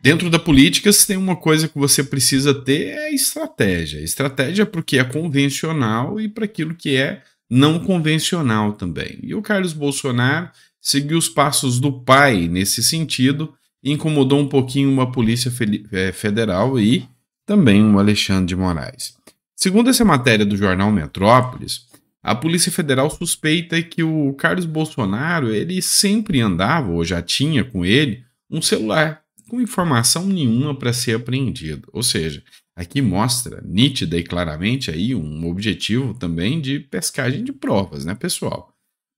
Dentro da política, se tem uma coisa que você precisa ter é estratégia. Estratégia é para o que é convencional e para aquilo que é não convencional também. E o Carlos Bolsonaro seguiu os passos do pai nesse sentido, incomodou um pouquinho uma Polícia é, Federal e também um Alexandre de Moraes. Segundo essa matéria do jornal Metrópolis, a Polícia Federal suspeita que o Carlos Bolsonaro ele sempre andava ou já tinha com ele um celular com informação nenhuma para ser apreendido. Ou seja, aqui mostra nítida e claramente aí um objetivo também de pescagem de provas, né, pessoal?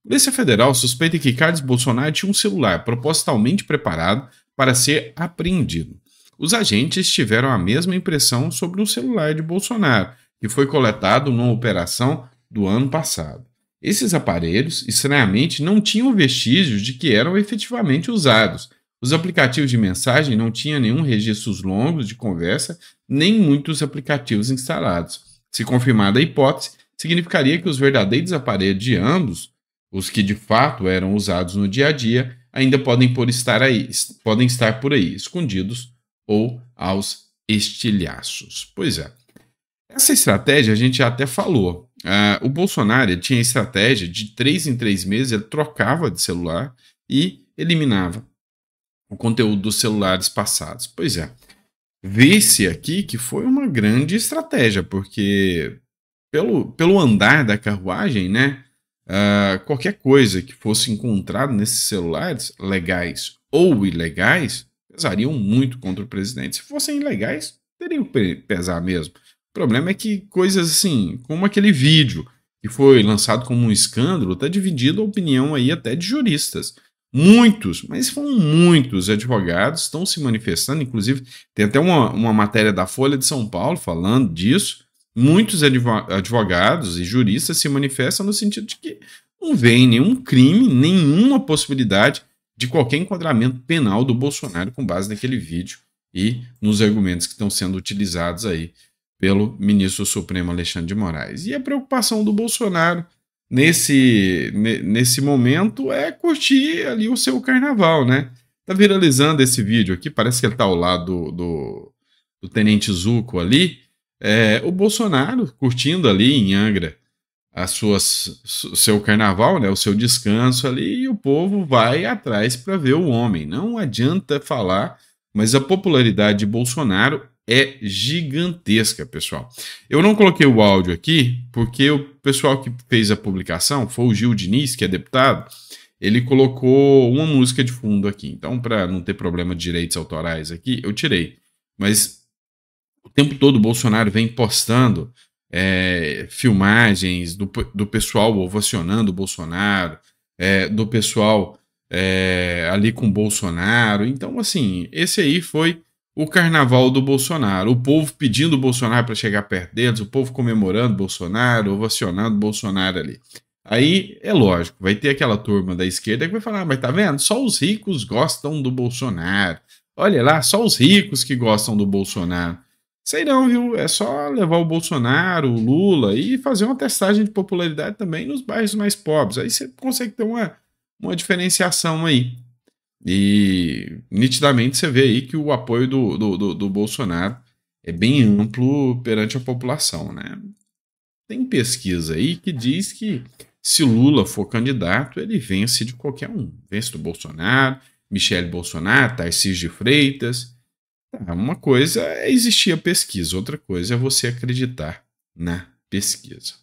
Polícia Federal suspeita que Carlos Bolsonaro tinha um celular propositalmente preparado para ser apreendido. Os agentes tiveram a mesma impressão sobre o celular de Bolsonaro, que foi coletado numa operação do ano passado. Esses aparelhos, estranhamente, não tinham vestígios de que eram efetivamente usados, os aplicativos de mensagem não tinham nenhum registros longos de conversa, nem muitos aplicativos instalados. Se confirmada a hipótese, significaria que os verdadeiros aparelhos de ambos, os que de fato eram usados no dia a dia, ainda podem, por estar, aí, podem estar por aí, escondidos ou aos estilhaços. Pois é. Essa estratégia a gente até falou. Uh, o Bolsonaro tinha a estratégia de três em três meses, ele trocava de celular e eliminava o conteúdo dos celulares passados. Pois é. Vê-se aqui que foi uma grande estratégia, porque pelo, pelo andar da carruagem, né? Uh, qualquer coisa que fosse encontrado nesses celulares, legais ou ilegais, pesariam muito contra o presidente. Se fossem ilegais, teriam que pesar mesmo. O problema é que coisas assim, como aquele vídeo que foi lançado como um escândalo, está dividido a opinião aí até de juristas. Muitos, mas foram muitos advogados estão se manifestando, inclusive tem até uma, uma matéria da Folha de São Paulo falando disso. Muitos advogados e juristas se manifestam no sentido de que não vem nenhum crime, nenhuma possibilidade de qualquer enquadramento penal do Bolsonaro com base naquele vídeo e nos argumentos que estão sendo utilizados aí pelo ministro Supremo Alexandre de Moraes. E a preocupação do Bolsonaro nesse, nesse momento é curtir ali o seu carnaval, né? Tá viralizando esse vídeo aqui, parece que ele tá ao lado do, do, do Tenente Zuco ali. É, o Bolsonaro curtindo ali em Angra as suas, seu carnaval, né, o seu descanso ali, e o povo vai atrás para ver o homem. Não adianta falar, mas a popularidade de Bolsonaro é gigantesca, pessoal. Eu não coloquei o áudio aqui porque o pessoal que fez a publicação foi o Gil Diniz, que é deputado. Ele colocou uma música de fundo aqui. Então, para não ter problema de direitos autorais aqui, eu tirei. Mas o tempo todo o Bolsonaro vem postando é, filmagens do, do pessoal ovacionando o Bolsonaro, é, do pessoal é, ali com o Bolsonaro. Então, assim, esse aí foi o carnaval do Bolsonaro. O povo pedindo o Bolsonaro para chegar perto deles, o povo comemorando Bolsonaro, ovacionando Bolsonaro ali. Aí é lógico, vai ter aquela turma da esquerda que vai falar, ah, mas tá vendo? Só os ricos gostam do Bolsonaro. Olha lá, só os ricos que gostam do Bolsonaro. Sei não, viu? É só levar o Bolsonaro, o Lula e fazer uma testagem de popularidade também nos bairros mais pobres. Aí você consegue ter uma, uma diferenciação aí. E nitidamente você vê aí que o apoio do, do, do, do Bolsonaro é bem amplo perante a população, né? Tem pesquisa aí que diz que se Lula for candidato, ele vence de qualquer um. Vence do Bolsonaro, Michele Bolsonaro, Tarcísio de Freitas. Tá, uma coisa é existir a pesquisa, outra coisa é você acreditar na pesquisa.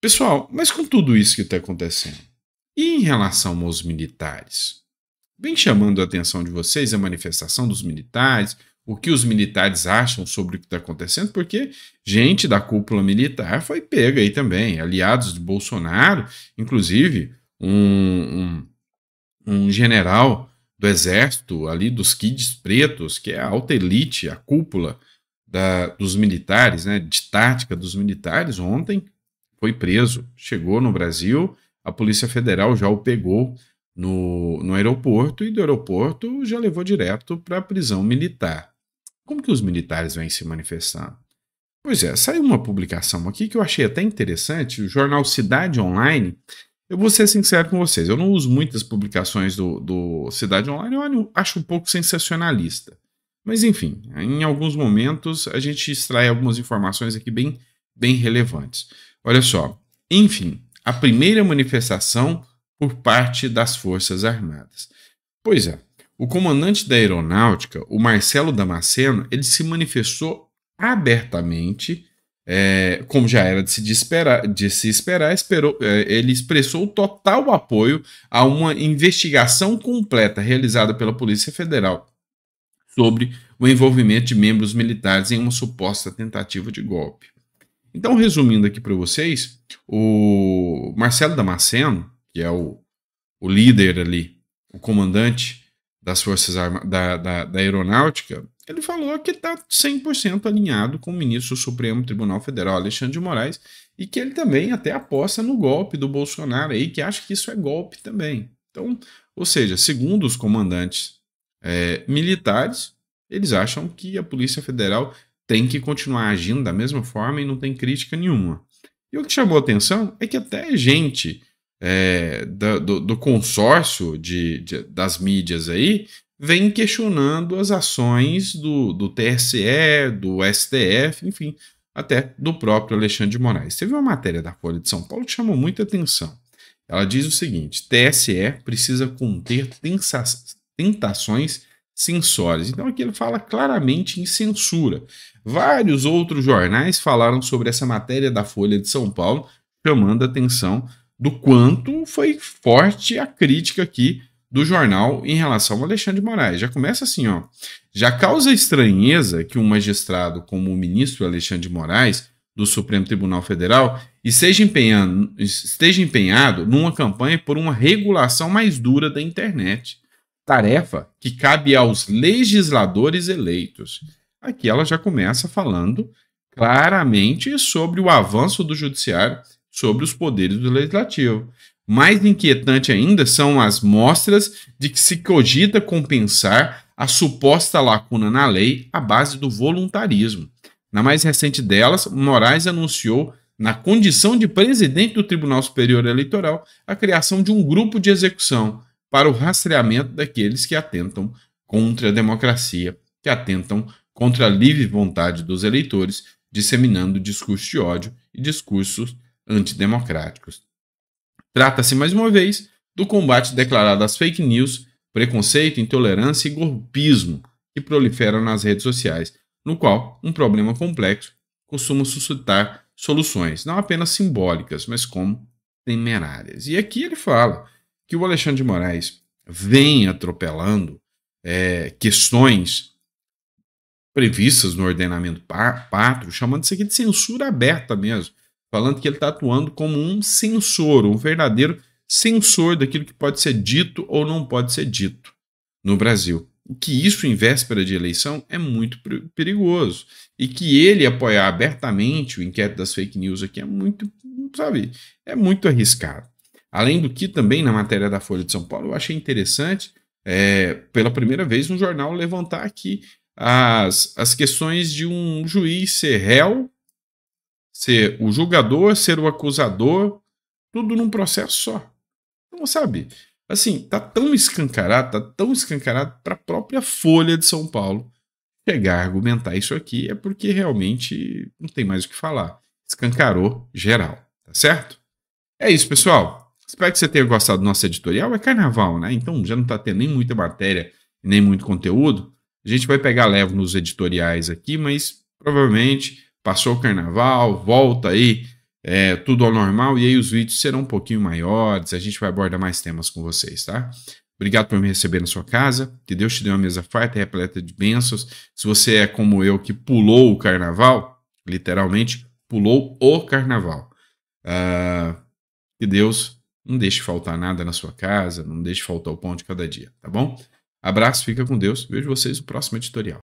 Pessoal, mas com tudo isso que está acontecendo, e em relação aos militares? Vem chamando a atenção de vocês a manifestação dos militares, o que os militares acham sobre o que está acontecendo, porque gente da cúpula militar foi pega aí também, aliados de Bolsonaro, inclusive um, um, um general do exército ali dos kids pretos, que é a alta elite, a cúpula da, dos militares, né, de tática dos militares, ontem foi preso, chegou no Brasil, a Polícia Federal já o pegou no, no aeroporto e do aeroporto já levou direto para a prisão militar. Como que os militares vêm se manifestando? Pois é, saiu uma publicação aqui que eu achei até interessante, o jornal Cidade Online. Eu vou ser sincero com vocês, eu não uso muitas publicações do, do Cidade Online, eu acho um pouco sensacionalista. Mas enfim, em alguns momentos a gente extrai algumas informações aqui bem, bem relevantes. Olha só, enfim, a primeira manifestação por parte das Forças Armadas. Pois é, o comandante da aeronáutica, o Marcelo Damasceno, ele se manifestou abertamente, é, como já era de se, esperar, de se esperar, esperou, é, ele expressou total apoio a uma investigação completa realizada pela Polícia Federal sobre o envolvimento de membros militares em uma suposta tentativa de golpe. Então, resumindo aqui para vocês, o Marcelo Damasceno, que é o, o líder ali, o comandante das Forças armadas da, da, da Aeronáutica, ele falou que está 100% alinhado com o ministro do Supremo Tribunal Federal, Alexandre de Moraes, e que ele também até aposta no golpe do Bolsonaro aí, que acha que isso é golpe também. Então, ou seja, segundo os comandantes é, militares, eles acham que a Polícia Federal tem que continuar agindo da mesma forma e não tem crítica nenhuma. E o que chamou atenção é que até gente é, da, do, do, consórcio de, de, das mídias aí vem questionando as ações do, do TSE, do STF, enfim, até do próprio Alexandre de Moraes. viu uma matéria da Folha de São Paulo que chamou muita atenção. Ela diz o seguinte: TSE precisa conter tentações censórias. Então aqui ele fala claramente em censura. Vários outros jornais falaram sobre essa matéria da Folha de São Paulo, chamando atenção do quanto foi forte a crítica aqui do jornal em relação ao Alexandre de Moraes. Já começa assim, ó. Já causa estranheza que um magistrado como o ministro Alexandre de Moraes do Supremo Tribunal Federal esteja esteja empenhado numa campanha por uma regulação mais dura da internet. Tarefa que cabe aos legisladores eleitos. Aqui ela já começa falando claramente sobre o avanço do judiciário sobre os poderes do legislativo. Mais inquietante ainda são as mostras de que se cogita compensar a suposta lacuna na lei à base do voluntarismo. Na mais recente delas, Moraes anunciou, na condição de presidente do Tribunal Superior Eleitoral, a criação de um grupo de execução para o rastreamento daqueles que atentam contra a democracia, que atentam contra a livre vontade dos eleitores, disseminando discurso de ódio e discursos antidemocráticos. Trata-se, mais uma vez, do combate declarado às fake news, preconceito, intolerância e golpismo que proliferam nas redes sociais, no qual um problema complexo costuma suscitar soluções, não apenas simbólicas, mas como temerárias. E aqui ele fala que o Alexandre de Moraes vem atropelando é, questões previstas no ordenamento pátrio, chamando isso aqui de censura aberta mesmo, falando que ele está atuando como um censor, um verdadeiro censor daquilo que pode ser dito ou não pode ser dito no Brasil. O que isso em véspera de eleição é muito perigoso. E que ele apoiar abertamente o inquérito das fake news aqui é muito, sabe, é muito arriscado. Além do que também na matéria da Folha de São Paulo eu achei interessante, é, pela primeira vez, um jornal levantar aqui as, as questões de um juiz ser réu ser o julgador, ser o acusador, tudo num processo só. Então, sabe, assim, tá tão escancarado, tá tão escancarado para a própria Folha de São Paulo pegar argumentar isso aqui é porque realmente não tem mais o que falar. Escancarou geral, tá certo? É isso, pessoal. Espero que você tenha gostado do nosso editorial. É carnaval, né? Então já não tá tendo nem muita matéria, nem muito conteúdo. A gente vai pegar levo nos editoriais aqui, mas provavelmente Passou o carnaval, volta aí é, tudo ao normal e aí os vídeos serão um pouquinho maiores. A gente vai abordar mais temas com vocês, tá? Obrigado por me receber na sua casa. Que Deus te dê uma mesa farta e repleta de bênçãos. Se você é como eu que pulou o carnaval, literalmente, pulou o carnaval. Uh, que Deus não deixe faltar nada na sua casa, não deixe faltar o pão de cada dia, tá bom? Abraço, fica com Deus. Vejo vocês no próximo editorial.